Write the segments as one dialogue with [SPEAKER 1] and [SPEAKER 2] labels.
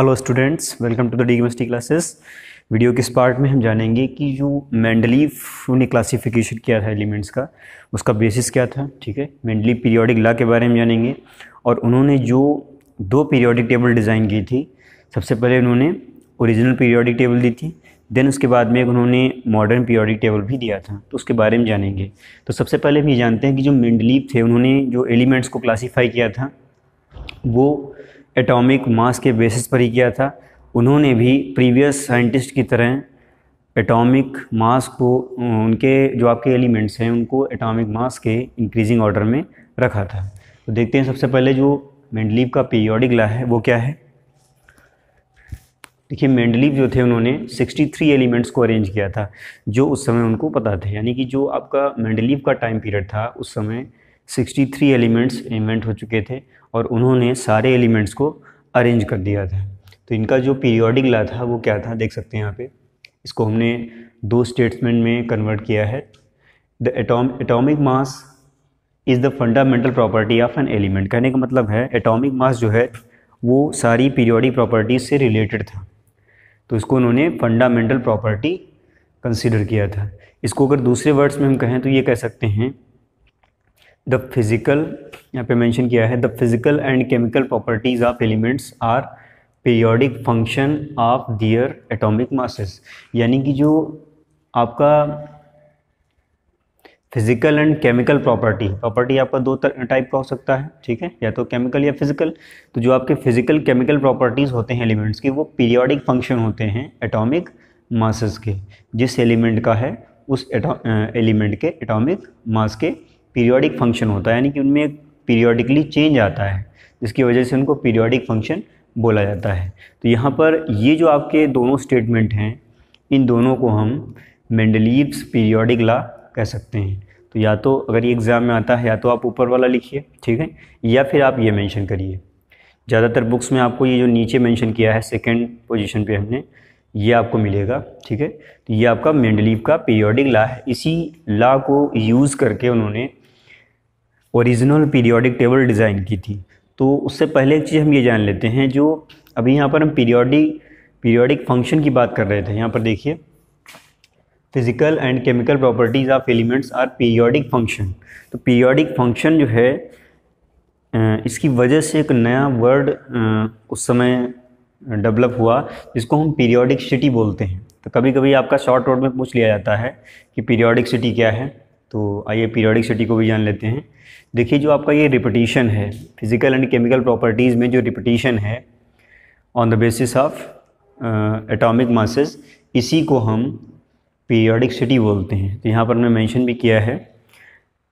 [SPEAKER 1] hello students welcome to the D chemistry classes video के इस part में हम जानेंगे कि जो मैंडलीफ ने क्लासिफिकेशन किया था एलिमेंट्स का उसका बेसिस क्या था ठीक है मैंडली पीरियोडिक ला के बारे में जानेंगे और उन्होंने जो दो पीरियोडिक टेबल डिज़ाइन की थी सबसे पहले उन्होंने ओरिजिनल पीरियोडिक टेबल दी थी देन उसके बाद में उन्होंने मॉडर्न पीरियोडिक टेबल भी दिया था तो उसके बारे में जानेंगे तो सबसे पहले हम ये जानते हैं कि जो मैंडलीव थे उन्होंने जो एलिमेंट्स को क्लासीफाई किया था वो एटॉमिक मास के बेसिस पर ही किया था उन्होंने भी प्रीवियस साइंटिस्ट की तरह एटॉमिक मास को उनके जो आपके एलिमेंट्स हैं उनको एटॉमिक मास के इंक्रीजिंग ऑर्डर में रखा था तो देखते हैं सबसे पहले जो मेंडलीव का पीरियोडिक ला है वो क्या है देखिए मेंडलीव जो थे उन्होंने 63 एलिमेंट्स को अरेंज किया था जो उस समय उनको पता थे यानी कि जो आपका मेंडलीव का टाइम पीरियड था उस समय 63 एलिमेंट्स इन्वेंट हो चुके थे और उन्होंने सारे एलिमेंट्स को अरेंज कर दिया था तो इनका जो पीरियोडिक ला था वो क्या था देख सकते हैं यहाँ पे इसको हमने दो स्टेट्समेंट में कन्वर्ट किया है the atom atomic mass is the fundamental property of an element कहने का मतलब है एटॉमिक मास जो है वो सारी पीरियोडिक प्रॉपर्टीज से रिलेटेड था तो इसको उन्होंने फंडामेंटल प्रॉपर्टी कंसिडर किया था इसको अगर दूसरे वर्ड्स में हम कहें तो ये कह सकते हैं द फिज़िकल यहाँ पे मेंशन किया है the physical and chemical properties of elements are periodic function of their atomic masses यानी कि जो आपका physical and chemical property property आपका दो टाइप का हो सकता है ठीक है या तो केमिकल या फिजिकल तो जो आपके फिजिकल केमिकल प्रॉपर्टीज़ होते हैं एलिमेंट्स के वो पीरियोडिक फंक्शन होते हैं एटॉमिक मासेस के जिस एलिमेंट का है उस एटो एलिमेंट के एटॉमिक मास के पीरियोडिक फंक्शन होता है यानी कि उनमें एक पीरियोडिकली चेंज आता है जिसकी वजह से उनको पीरियोडिक फंक्शन बोला जाता है तो यहाँ पर ये जो आपके दोनों स्टेटमेंट हैं इन दोनों को हम मेंडलीव्स पीरियोडिक ला कह सकते हैं तो या तो अगर ये एग्ज़ाम में आता है या तो आप ऊपर वाला लिखिए ठीक है या फिर आप ये मेंशन करिए ज़्यादातर बुक्स में आपको ये जो नीचे मेंशन किया है सेकंड पोजीशन पे हमने ये आपको मिलेगा ठीक है तो ये आपका मेंडलीव का पीरियोडिक ला है इसी ला को यूज़ करके उन्होंने ओरिजिनल पीरियोडिक टेबल डिज़ाइन की थी तो उससे पहले एक चीज़ हम ये जान लेते हैं जो अभी यहाँ पर हम पीरियोडिक पीरियोडिक फंक्शन की बात कर रहे थे यहाँ पर देखिए physical and chemical properties of elements are periodic function तो पीरियोडिक फंक्शन जो है इसकी वजह से एक नया वर्ड उस समय डेवलप हुआ जिसको हम पीरियोडिक सिटी बोलते हैं तो कभी कभी आपका शॉर्ट रोड में पूछ लिया जाता है कि पीरियोडिक सिटी क्या है तो आइए पीरियोडिक सिटी को भी जान लेते हैं देखिए जो आपका ये रिपीटिशन है फिज़िकल एंड केमिकल प्रॉपर्टीज़ में जो रिपीटिशन है on the basis of atomic masses इसी को हम पीरियडिक सिटी बोलते हैं तो यहाँ पर हमने मेंशन भी किया है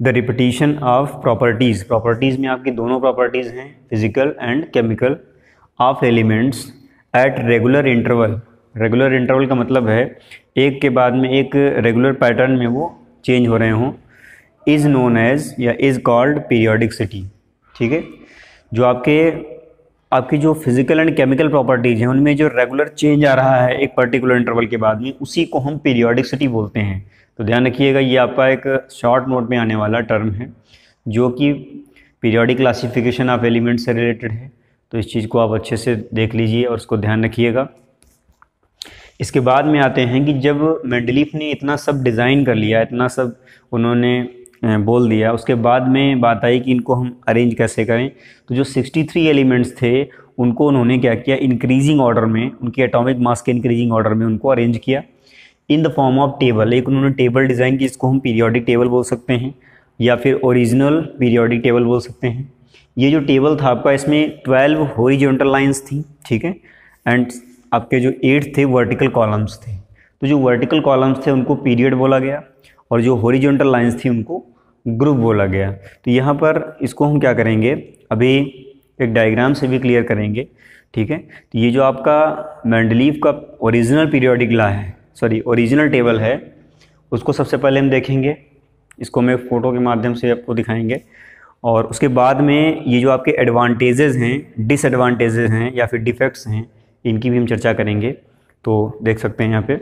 [SPEAKER 1] the repetition of properties properties में आपकी दोनों प्रॉपर्टीज़ हैं physical and chemical of elements at regular interval regular interval का मतलब है एक के बाद में एक रेगुलर पैटर्न में वो चेंज हो रहे हों इज़ नोन एज या इज़ कॉल्ड सिटी ठीक है जो आपके आपकी जो फिजिकल एंड केमिकल प्रॉपर्टीज़ हैं उनमें जो रेगुलर चेंज आ रहा है एक पर्टिकुलर इंटरवल के बाद में उसी को हम पीरियोडिक सिटी बोलते हैं तो ध्यान रखिएगा ये आपका एक शॉर्ट नोट में आने वाला टर्म है जो कि पीरियोडिक क्लासिफिकेशन ऑफ एलिमेंट से रिलेटेड है तो इस चीज़ को आप अच्छे से देख लीजिए और उसको ध्यान रखिएगा इसके बाद में आते हैं कि जब मेंडलीफ ने इतना सब डिज़ाइन कर लिया इतना सब उन्होंने बोल दिया उसके बाद में बात आई कि इनको हम अरेंज कैसे करें तो जो 63 एलिमेंट्स थे उनको उन्होंने क्या किया इंक्रीजिंग ऑर्डर में उनके एटॉमिक मास के इंक्रीजिंग ऑर्डर में उनको अरेंज किया in the form of table एक उन्होंने टेबल डिज़ाइन की इसको हम पीरियोडिक टेबल बोल सकते हैं या फिर ओरिजिनल पीरियोडिक टेबल बोल सकते हैं ये जो टेबल था आपका इसमें ट्वेल्व होरिजेंटल लाइन्स थी ठीक है एंड आपके जो एट थे वर्टिकल कॉलम्स थे तो जो वर्टिकल कॉलम्स थे उनको पीरियड बोला गया और जो होरिजेंटल लाइन्स थी उनको ग्रुप बोला गया तो यहाँ पर इसको हम क्या करेंगे अभी एक डायग्राम से भी क्लियर करेंगे ठीक है तो ये जो आपका मैंडलीफ का ओरिजिनल पीरियोडिक ला है सॉरी ओरिजिनल टेबल है उसको सबसे पहले हम देखेंगे इसको मैं फ़ोटो के माध्यम से आपको दिखाएंगे और उसके बाद में ये जो आपके एडवांटेजेस हैं डिसएडवांटेजेस हैं या फिर डिफेक्ट्स हैं इनकी भी हम चर्चा करेंगे तो देख सकते हैं यहाँ पर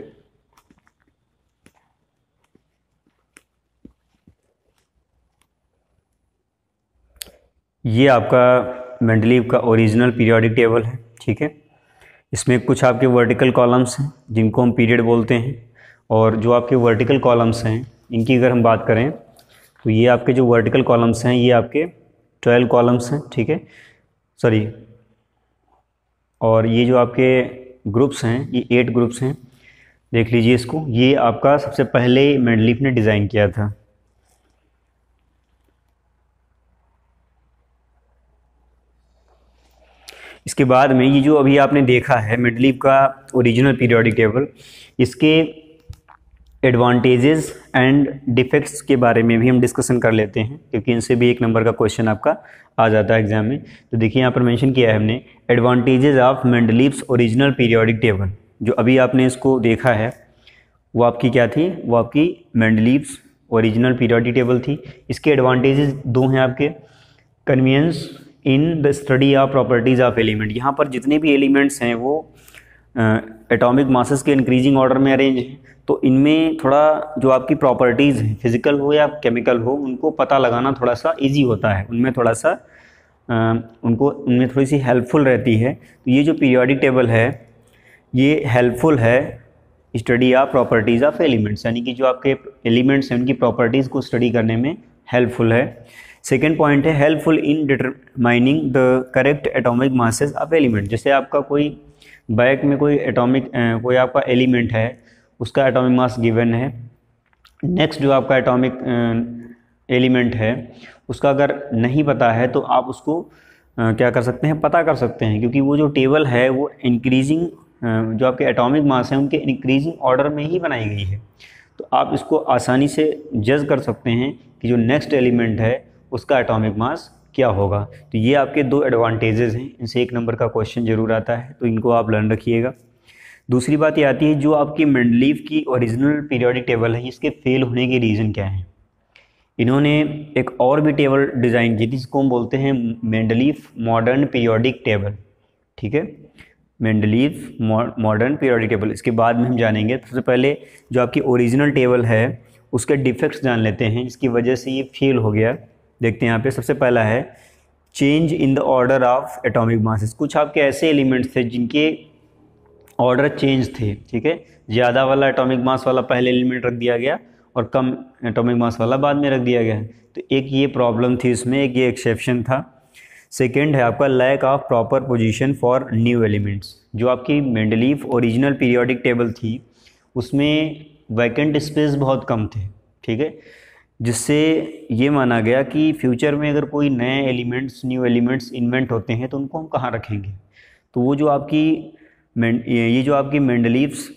[SPEAKER 1] ये आपका मेंडलीव का ओरिजिनल पीरियोडिक टेबल है ठीक है इसमें कुछ आपके वर्टिकल कॉलम्स हैं जिनको हम पीरियड बोलते हैं और जो आपके वर्टिकल कॉलम्स हैं इनकी अगर हम बात करें तो ये आपके जो वर्टिकल कॉलम्स हैं ये आपके ट्वेल्व कॉलम्स हैं ठीक है सॉरी और ये जो आपके ग्रुप्स हैं ये एट ग्रुप्स हैं देख लीजिए इसको ये आपका सबसे पहले मेडलिफ ने डिज़ाइन किया था इसके बाद में ये जो अभी आपने देखा है मिडलीव का ओरिजिनल पीरियोडिक टेबल इसके एडवांटेजेस एंड डिफेक्ट्स के बारे में भी हम डिस्कशन कर लेते हैं क्योंकि इनसे भी एक नंबर का क्वेश्चन आपका आ जाता है एग्जाम में तो देखिए यहाँ पर मेंशन किया है हमने advantages of Mendeleev's original periodic table जो अभी आपने इसको देखा है वो आपकी क्या थी वो आपकी मेंडलीव्स ओरिजिनल पीरियोडिक टेबल थी इसके एडवांटेजेस दो हैं आपके convenience in the study of properties of element यहाँ पर जितने भी एलिमेंट्स हैं वो एटॉमिक मासेस के इंक्रीजिंग ऑर्डर में अरेंज हैं तो इनमें थोड़ा जो आपकी प्रॉपर्टीज़ हैं फिजिकल हो या केमिकल हो उनको पता लगाना थोड़ा सा इजी होता है उनमें थोड़ा सा आ, उनको उनमें थोड़ी सी हेल्पफुल रहती है तो ये जो पीरियोडिक टेबल है ये हेल्पफुल है study of properties of elements यानी कि जो आपके एलिमेंट्स हैं उनकी प्रॉपर्टीज़ को स्टडी करने में हेल्पफुल है सेकेंड पॉइंट है helpful in determining the correct atomic masses of element जैसे आपका कोई बैग में कोई एटॉमिक कोई आपका एलिमेंट है उसका एटॉमिक मास गिवन है नेक्स्ट जो आपका एटॉमिक एलिमेंट है उसका अगर नहीं पता है तो आप उसको क्या कर सकते हैं पता कर सकते हैं क्योंकि वो जो टेबल है वो इंक्रीजिंग जो आपके एटॉमिक मास हैं उनके इंक्रीजिंग ऑर्डर में ही बनाई गई है तो आप इसको आसानी से जज कर सकते हैं कि जो नेक्स्ट एलिमेंट है उसका एटॉमिक मास क्या होगा तो ये आपके दो एडवांटेजेस हैं इनसे एक नंबर का क्वेश्चन जरूर आता है तो इनको आप लर्न रखिएगा दूसरी बात ये आती है जो आपकी मंडलीव की ओरिजिनल पीरियोडिक टेबल है इसके फेल होने के रीज़न क्या हैं इन्होंने एक और भी टेबल डिज़ाइन की थी जिसको हम बोलते हैं मेंडलीफ मॉडर्न पीरियोडिक टेबल ठीक है मेंडलीफ मॉडर्न पीरियोडिक टेबल इसके बाद में हम जानेंगे सबसे तो पहले जो आपकी ओरिजिनल टेबल है उसके डिफेक्ट्स जान लेते हैं जिसकी वजह से ये फेल हो गया देखते हैं यहाँ पे सबसे पहला है change in the order of atomic masses कुछ आपके ऐसे एलिमेंट्स थे जिनके ऑर्डर चेंज थे ठीक है ज़्यादा वाला एटॉमिक मास वाला पहले एलिमेंट रख दिया गया और कम एटॉमिक मास वाला बाद में रख दिया गया तो एक ये प्रॉब्लम थी इसमें एक ये एक्सेप्शन था सेकेंड है आपका lack of proper position for new elements जो आपकी मेंडलीफ ओरिजिनल पीरियोडिक टेबल थी उसमें वैकेंट स्पेस बहुत कम थे ठीक है जिससे ये माना गया कि फ्यूचर में अगर कोई नए एलिमेंट्स न्यू एलिमेंट्स इन्वेंट होते हैं तो उनको हम कहाँ रखेंगे तो वो जो आपकी ये जो आपकी मैंडलीव्स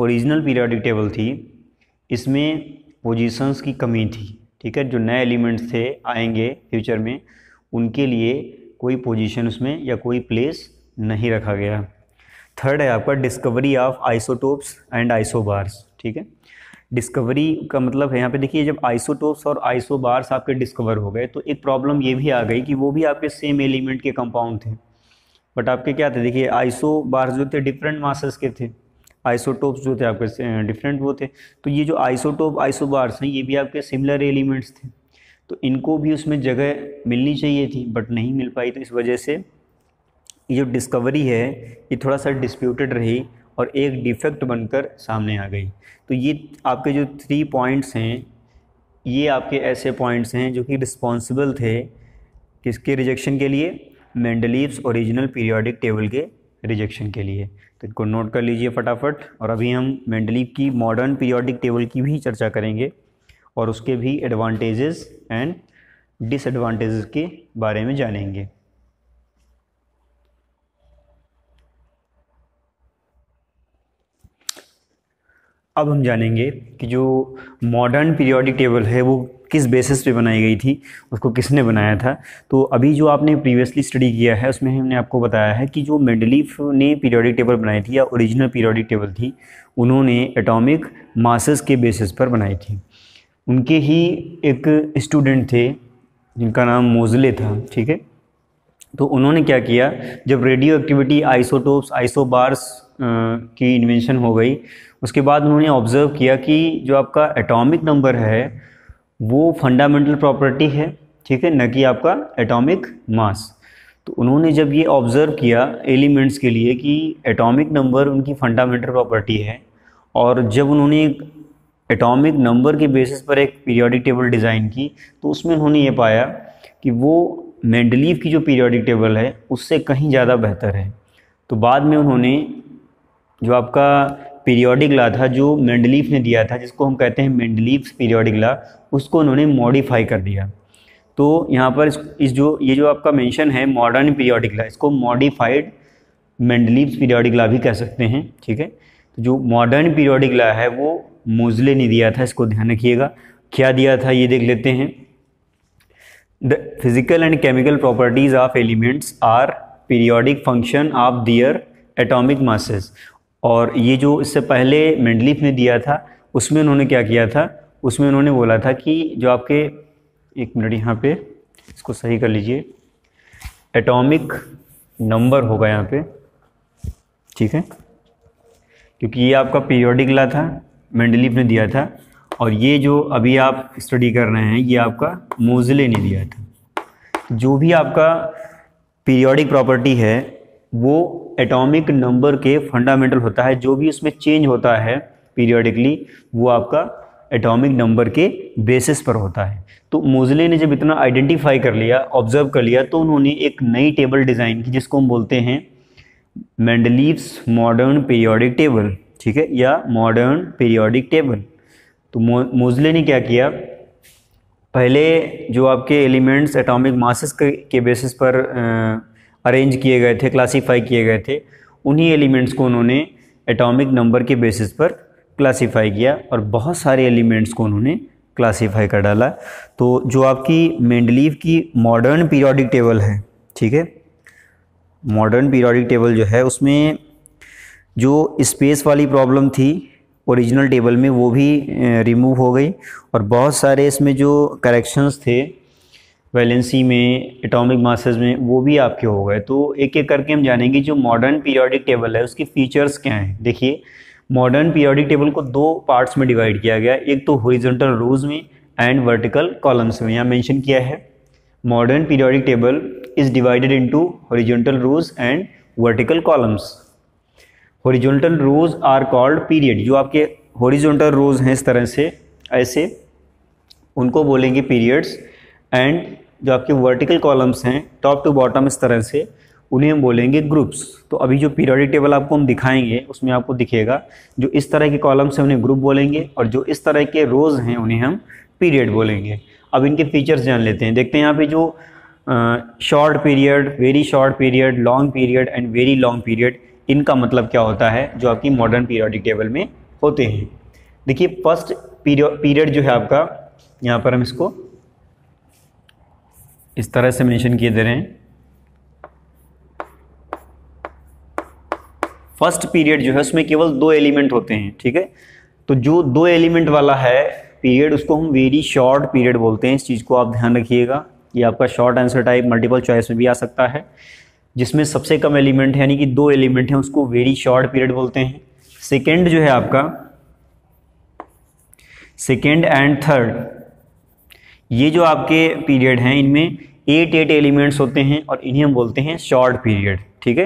[SPEAKER 1] ओरिजिनल पीरियडिक टेबल थी इसमें पोजीशंस की कमी थी ठीक है जो नए एलिमेंट्स थे आएंगे फ्यूचर में उनके लिए कोई पोजिशन उसमें या कोई प्लेस नहीं रखा गया थर्ड है आपका discovery of isotopes and isobars ठीक है डिस्कवरी का मतलब है यहाँ पे देखिए जब आइसोटोप्स और आइसोबार्स आपके डिस्कवर हो गए तो एक प्रॉब्लम ये भी आ गई कि वो भी आपके सेम एलिमेंट के कंपाउंड थे बट आपके क्या थे देखिए आइसो बार्स जो थे डिफरेंट मासस के थे आइसोटोप्स जो थे आपके डिफरेंट वो थे तो ये जो आइसोटोप आइसो बार्स हैं ये भी आपके सिमिलर एलिमेंट्स थे तो इनको भी उसमें जगह मिलनी चाहिए थी बट नहीं मिल पाई तो इस वजह से ये जो डिस्कवरी है ये थोड़ा सा डिस्प्यूटेड रही और एक डिफेक्ट बनकर सामने आ गई तो ये आपके जो थ्री पॉइंट्स हैं ये आपके ऐसे पॉइंट्स हैं जो कि रिस्पॉन्सिबल थे किसके रिजेक्शन के लिए मेंडलीव्स ओरिजिनल पीरियोडिक टेबल के रिजेक्शन के लिए तो इनको नोट कर लीजिए फटाफट और अभी हम मेंडलीव की मॉडर्न पीरियोडिक टेबल की भी चर्चा करेंगे और उसके भी एडवांटेजेस एंड डिसएडवांटेजेस के बारे में जानेंगे अब हम जानेंगे कि जो मॉडर्न पीरियोडिक टेबल है वो किस बेसिस पे बनाई गई थी उसको किसने बनाया था तो अभी जो आपने प्रीवियसली स्टडी किया है उसमें हमने आपको बताया है कि जो मेडलीफ ने पीरियोडिक टेबल बनाई थी या ओरिजिनल पीरियोडिक टेबल थी उन्होंने एटॉमिक मासेस के बेसिस पर बनाई थी उनके ही एक स्टूडेंट थे जिनका नाम मोजले था ठीक है तो उन्होंने क्या किया जब रेडियो एक्टिविटी आइसोटोप्स आइसोबार्स की इन्वेंशन हो गई उसके बाद उन्होंने ऑब्ज़र्व किया कि जो आपका एटॉमिक नंबर है वो फंडामेंटल प्रॉपर्टी है ठीक है न कि आपका एटॉमिक मास तो उन्होंने जब ये ऑब्ज़र्व किया एलिमेंट्स के लिए कि एटॉमिक नंबर उनकी फंडामेंटल प्रॉपर्टी है और जब उन्होंने एटॉमिक नंबर के बेसिस पर एक पीरियोडिक टेबल डिज़ाइन की तो उसमें उन्होंने ये पाया कि वो मेंडलीव की जो पीरियोडिक टेबल है उससे कहीं ज़्यादा बेहतर है तो बाद में उन्होंने जो आपका पीरियोडिक ला था जो मेंडलीफ ने दिया था जिसको हम कहते हैं मेंडलीफ पीरियोडिक ला उसको उन्होंने मॉडिफाई कर दिया तो यहाँ पर इस जो ये जो आपका मेंशन है मॉडर्न पीरियोडिक ला इसको मॉडिफाइड मेंडलीफ पीरियोडिक ला भी कह सकते हैं ठीक है तो जो मॉडर्न पीरियोडिक ला है वो मोजले ने दिया था इसको ध्यान रखिएगा क्या दिया था ये देख लेते हैं the physical and chemical properties of elements are periodic function of their atomic masses और ये जो इससे पहले मेंडलीफ ने दिया था उसमें उन्होंने क्या किया था उसमें उन्होंने बोला था कि जो आपके एक मिनट यहाँ पे इसको सही कर लीजिए एटॉमिक नंबर होगा यहाँ पे ठीक है क्योंकि ये आपका पीरियोडिक ला था मेंडलीफ ने दिया था और ये जो अभी आप स्टडी कर रहे हैं ये आपका मोजले ने दिया था जो भी आपका पीरियोडिक प्रॉपर्टी है वो एटॉमिक नंबर के फंडामेंटल होता है जो भी उसमें चेंज होता है पीरियडिकली वो आपका एटॉमिक नंबर के बेसिस पर होता है तो मोजले ने जब इतना आइडेंटिफाई कर लिया ऑब्जर्व कर लिया तो उन्होंने एक नई टेबल डिज़ाइन की जिसको हम बोलते हैं मैंडलीव्स मॉडर्न पीरियोडिक टेबल ठीक है या मॉडर्न पीरियोडिक टेबल तो मोजले ने क्या किया पहले जो आपके एलिमेंट्स एटॉमिक मासेस के, के बेसिस पर आ, अरेंज किए गए थे क्लासीफाई किए गए थे उन्हीं एलिमेंट्स को उन्होंने एटॉमिक नंबर के बेसिस पर क्लासीफाई किया और बहुत सारे एलिमेंट्स को उन्होंने क्लासीफाई कर डाला तो जो आपकी मेंडलीव की मॉडर्न पीरियोडिक टेबल है ठीक है मॉडर्न पीरियोडिक टेबल जो है उसमें जो स्पेस वाली प्रॉब्लम थी ओरिजिनल टेबल में वो भी रिमूव हो गई और बहुत सारे इसमें जो करेक्शंस थे वैलेंसी में एटॉमिक मासेस में वो भी आपके हो गए तो एक एक करके हम जानेंगे जो मॉडर्न पीरियोडिक टेबल है उसके फीचर्स क्या हैं देखिए मॉडर्न पीरियोडिक टेबल को दो पार्ट्स में डिवाइड किया गया एक तो हॉरिजॉन्टल रोज में एंड वर्टिकल कॉलम्स में यहाँ मेंशन किया है modern periodic table is divided into horizontal rows and vertical columns horizontal rows are called period जो आपके हॉरिजॉन्टल रोज हैं इस तरह से ऐसे उनको बोलेंगे पीरियड्स एंड जो आपके वर्टिकल कॉलम्स हैं टॉप टू बॉटम इस तरह से उन्हें हम बोलेंगे ग्रुप्स तो अभी जो पीरियडिक टेबल आपको हम दिखाएंगे उसमें आपको दिखेगा जो इस तरह के कॉलम्स हैं उन्हें ग्रुप बोलेंगे और जो इस तरह के रोज़ हैं उन्हें हम पीरियड बोलेंगे अब इनके फीचर्स जान लेते हैं देखते हैं यहाँ पे जो short period very short period long period and very long period इनका मतलब क्या होता है जो आपकी मॉडर्न पीरियडिक टेबल में होते हैं देखिए फर्स्ट पीरियड जो है आपका यहाँ पर हम इसको इस तरह से मेंशन किए दे रहे हैं फर्स्ट पीरियड जो है उसमें केवल दो एलिमेंट होते हैं ठीक है तो जो दो एलिमेंट वाला है पीरियड उसको हम वेरी शॉर्ट पीरियड बोलते हैं इस चीज़ को आप ध्यान रखिएगा ये आपका short answer type multiple choice में भी आ सकता है जिसमें सबसे कम एलिमेंट है यानी कि दो एलिमेंट है उसको वेरी शॉर्ट पीरियड बोलते हैं सेकेंड जो है आपका सेकेंड एंड थर्ड ये जो आपके पीरियड हैं इनमें एट एट एलिमेंट्स होते हैं और इन्हें हम बोलते हैं शॉर्ट पीरियड ठीक है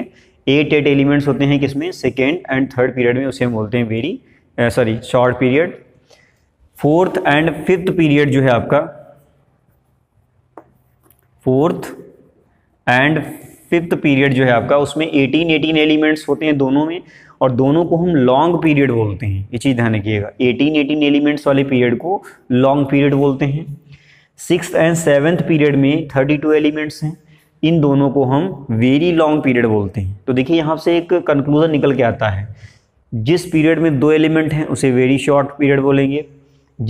[SPEAKER 1] एट एट एलिमेंट्स होते हैं किसमें सेकेंड एंड थर्ड पीरियड में उसे हम बोलते हैं very sorry short period fourth and fifth period जो है आपका फोर्थ एंड फिफ्थ पीरियड जो है आपका उसमें 18 18 एलिमेंट्स होते हैं दोनों में और दोनों को हम लॉन्ग पीरियड बोलते हैं ये चीज़ ध्यान रखिएगा 18 18 एलिमेंट्स वाले पीरियड को लॉन्ग पीरियड बोलते हैं सिक्स एंड सेवन्थ पीरियड में थर्टी टू एलिमेंट्स हैं इन दोनों को हम वेरी लॉन्ग पीरियड बोलते हैं तो देखिए यहाँ से एक कंक्लूजन निकल के आता है जिस पीरियड में दो एलिमेंट हैं उसे वेरी शॉर्ट पीरियड बोलेंगे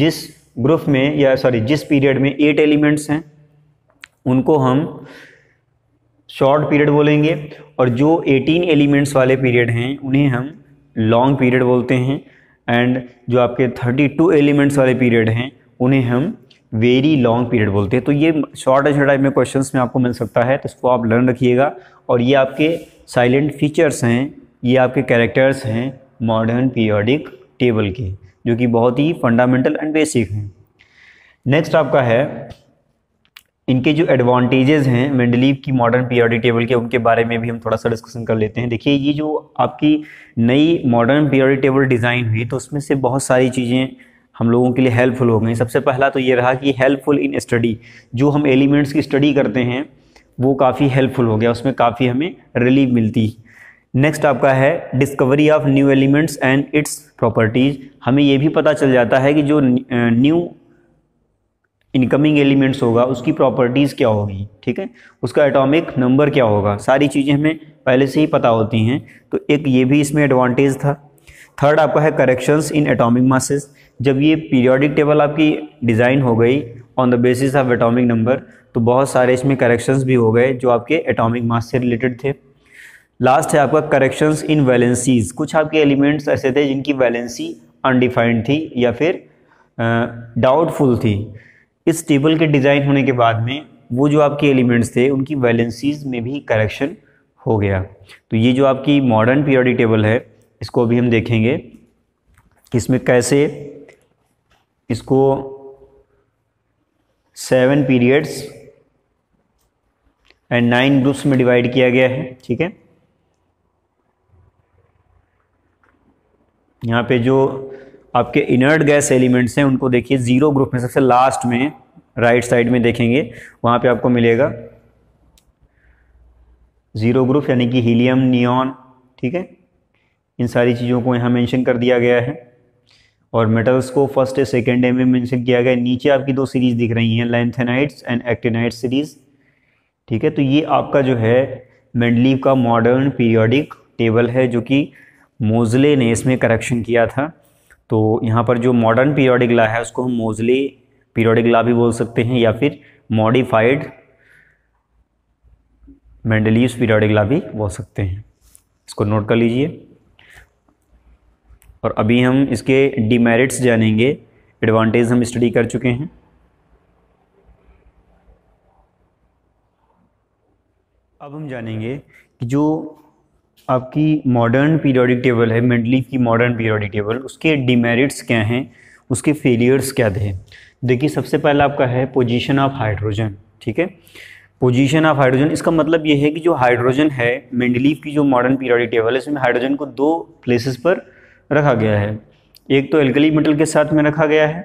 [SPEAKER 1] जिस ग्रुप में या सॉरी जिस पीरियड में एट एलिमेंट्स हैं उनको हम शॉर्ट पीरियड बोलेंगे और जो 18 एलिमेंट्स वाले पीरियड हैं उन्हें हम लॉन्ग पीरियड बोलते हैं एंड जो आपके 32 एलिमेंट्स वाले पीरियड हैं उन्हें हम वेरी लॉन्ग पीरियड बोलते हैं तो ये शॉर्ट एंड टाइप में क्वेश्चन में आपको मिल सकता है तो इसको आप लर्न रखिएगा और ये आपके साइलेंट फीचर्स हैं ये आपके कैरेक्टर्स हैं मॉडर्न पीरियडिक टेबल के जो कि बहुत ही फंडामेंटल एंड बेसिक हैं नेक्स्ट आपका है इनके जो एडवांटेजेस हैं मेंडलीव की मॉडर्न पीरियडिक टेबल के उनके बारे में भी हम थोड़ा सा डिस्कशन कर लेते हैं देखिए ये जो आपकी नई मॉडर्न पीरियडिक टेबल डिज़ाइन हुई तो उसमें से बहुत सारी चीज़ें हम लोगों के लिए हेल्पफुल हो गई सबसे पहला तो ये रहा कि हेल्पफुल इन स्टडी जो हम एलिमेंट्स की स्टडी करते हैं वो काफ़ी हेल्पफुल हो गया उसमें काफ़ी हमें रिलीफ मिलती नेक्स्ट आपका है discovery of new elements and its properties हमें ये भी पता चल जाता है कि जो न्यू इनकमिंग एलिमेंट्स होगा उसकी प्रॉपर्टीज़ क्या होगी ठीक है उसका एटॉमिक नंबर क्या होगा सारी चीज़ें हमें पहले से ही पता होती हैं तो एक ये भी इसमें एडवांटेज था थर्ड आपका है करेक्शंस इन एटॉमिक मासेस जब ये पीरियोडिक टेबल आपकी डिज़ाइन हो गई on the basis of atomic number तो बहुत सारे इसमें करेक्शंस भी हो गए जो आपके एटॉमिक मास से रिलेटेड थे लास्ट है आपका करेक्शंस इन वैलेंसीज कुछ आपके एलिमेंट्स ऐसे थे जिनकी वैलेंसी अनडिफाइंड थी या फिर डाउटफुल थी इस टेबल के डिज़ाइन होने के बाद में वो जो आपके एलिमेंट्स थे उनकी वैलेंसीज में भी करेक्शन हो गया तो ये जो आपकी मॉडर्न पीरियडिक टेबल है इसको भी हम देखेंगे कि इसमें कैसे इसको seven periods and nine groups में डिवाइड किया गया है ठीक है यहाँ पे जो आपके इनर्ट गैस एलिमेंट्स हैं उनको देखिए ज़ीरो ग्रुप में सबसे लास्ट में राइट साइड में देखेंगे वहाँ पे आपको मिलेगा ज़ीरो ग्रुप यानी कि हीलियम नियॉन ठीक है इन सारी चीज़ों को यहाँ मेंशन कर दिया गया है और मेटल्स को फर्स्ट या सेकेंड डे में मैंशन किया गया नीचे आपकी दो सीरीज दिख रही हैं लेंथेनाइट्स एंड एक्टेनाइट सीरीज ठीक है तो ये आपका जो है मेंडलीव का मॉडर्न पीरियोडिक टेबल है जो कि मोजले ने इसमें करेक्शन किया था तो यहाँ पर जो मॉडर्न पीरियोडिक ला है उसको हम मोजले पीरियोडिक ला भी बोल सकते हैं या फिर मॉडिफाइड मेंडलीव पीरियोडिक ला भी बोल सकते हैं इसको नोट कर लीजिए और अभी हम इसके डिमेरिट्स जानेंगे एडवांटेज हम स्टडी कर चुके हैं अब हम जानेंगे कि जो आपकी मॉडर्न पीरियोडिक टेबल है मेंडली की मॉडर्न पीरियोडिक टेबल उसके डिमेरिट्स क्या हैं उसके फेलियर्स क्या थे देखिए सबसे पहला आपका है पोजीशन ऑफ हाइड्रोजन ठीक है पोजीशन ऑफ हाइड्रोजन इसका मतलब ये है कि जो हाइड्रोजन है मेंडलीफ की जो मॉडर्न पीरियोडिक टेबल है इसमें हाइड्रोजन को दो प्लेसेस पर रखा गया है एक तो एल्कली मेटल के साथ में रखा गया है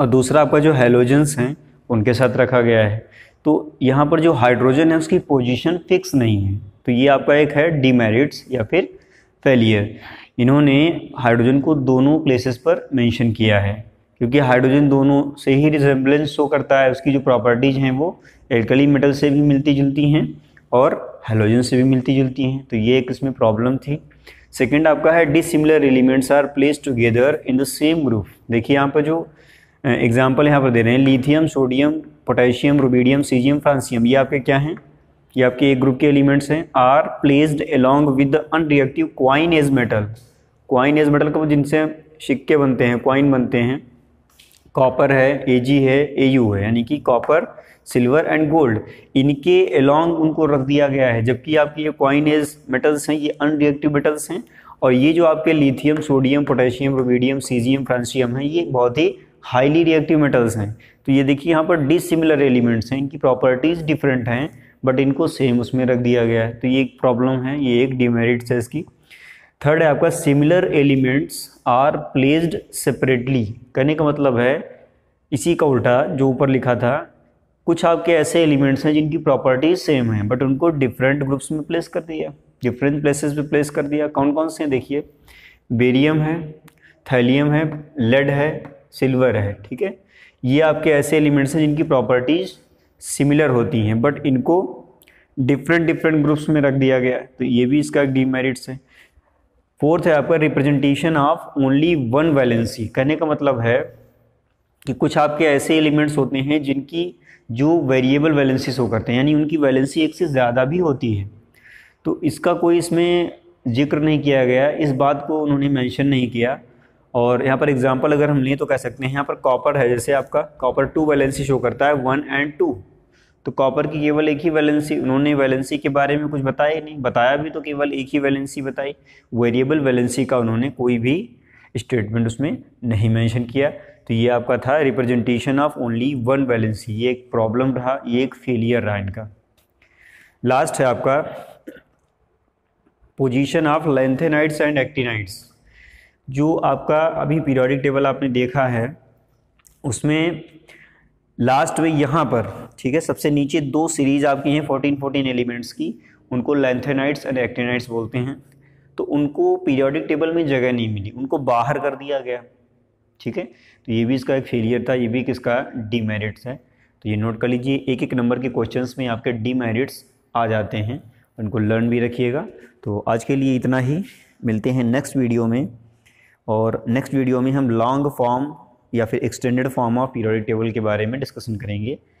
[SPEAKER 1] और दूसरा आपका जो हेलोजन्स हैं उनके साथ रखा गया है तो यहाँ पर जो हाइड्रोजन है उसकी पोजिशन फिक्स नहीं है तो ये आपका एक है डीमेरिट्स या फिर फेलियर इन्होंने हाइड्रोजन को दोनों प्लेसेस पर मेंशन किया है क्योंकि हाइड्रोजन दोनों से ही रिजेंबलेंस शो करता है उसकी जो प्रॉपर्टीज़ हैं वो एल्कली मेटल से भी मिलती जुलती हैं और हेलोजन से भी मिलती जुलती हैं तो ये एक इसमें प्रॉब्लम थी सेकेंड आपका है dissimilar elements are placed together in the same group देखिए यहाँ पर जो एग्जाम्पल यहाँ पर दे रहे हैं lithium sodium potassium rubidium caesium francium ये आपके क्या हैं ये आपके एक ग्रुप के एलिमेंट्स हैं are placed along with the unreactive coinage metal coinage metal को जिनसे सिक्के बनते हैं क्वाइन बनते हैं कॉपर है एजी है एयू है यानी कि कॉपर सिल्वर एंड गोल्ड इनके अलोंग उनको रख दिया गया है जबकि आपके ये कॉइनेज मेटल्स हैं ये अनरिएक्टिव मेटल्स हैं और ये जो आपके lithium sodium potassium rubidium caesium francium हैं ये बहुत ही हाईली रिएक्टिव मेटल्स हैं तो ये देखिए यहाँ पर डिसिमिलर एलिमेंट्स हैं इनकी प्रॉपर्टीज़ डिफरेंट हैं बट इनको सेम उसमें रख दिया गया है तो ये एक प्रॉब्लम है ये एक डिमेरिट्स है इसकी थर्ड है आपका similar elements are placed separately कहने का मतलब है इसी का उल्टा जो ऊपर लिखा था कुछ आपके ऐसे एलिमेंट्स हैं जिनकी प्रॉपर्टीज सेम है बट उनको डिफरेंट ग्रुप्स में प्लेस कर दिया डिफरेंट प्लेसेस में प्लेस कर दिया कौन कौन से देखिए बेरियम है थैलियम है लेड है सिल्वर है ठीक है ये आपके ऐसे एलिमेंट्स हैं जिनकी प्रॉपर्टीज़ सिमिलर होती हैं बट इनको डिफरेंट डिफरेंट ग्रुप्स में रख दिया गया है तो ये भी इसका एक डीमेरिट्स है फोर्थ है आपका representation of only one valency कहने का मतलब है कि कुछ आपके ऐसे एलिमेंट्स होते हैं जिनकी जो वेरिएबल वैलेंसी शो करते हैं यानी उनकी वैलेंसी एक से ज़्यादा भी होती है तो इसका कोई इसमें जिक्र नहीं किया गया इस बात को उन्होंने मेंशन नहीं किया और यहाँ पर एग्जांपल अगर हम लें तो कह सकते हैं यहाँ पर कॉपर है जैसे आपका कॉपर टू वैलेंसी शो करता है वन एंड टू तो कॉपर की केवल एक ही वैलेंसी उन्होंने वैलेंसी के बारे में कुछ बताया नहीं बताया भी तो केवल एक ही वैलेंसी बताई वेरिएबल वैलेंसी का उन्होंने कोई भी स्टेटमेंट उसमें नहीं मैंशन किया तो ये आपका था representation of only one valency ये एक प्रॉब्लम रहा ये एक फेलियर रहा इनका लास्ट है आपका position of lanthanides and actinides जो आपका अभी पीरियोडिक टेबल आपने देखा है उसमें लास्ट में यहाँ पर ठीक है सबसे नीचे दो सीरीज आपकी हैं फोर्टीन फोर्टीन एलिमेंट्स की उनको लेंथेनाइट्स एंड एक्टिनाइट्स बोलते हैं तो उनको पीरियोडिक टेबल में जगह नहीं मिली उनको बाहर कर दिया गया ठीक है तो ये भी इसका एक फेलियर था ये भी किसका डीमेरिट्स है तो ये नोट कर लीजिए एक एक नंबर के क्वेश्चंस में आपके डीमेरिट्स आ जाते हैं उनको लर्न भी रखिएगा तो आज के लिए इतना ही मिलते हैं नेक्स्ट वीडियो में और नेक्स्ट वीडियो में हम लॉन्ग फॉर्म या फिर extended form of periodic table के बारे में डिस्कशन करेंगे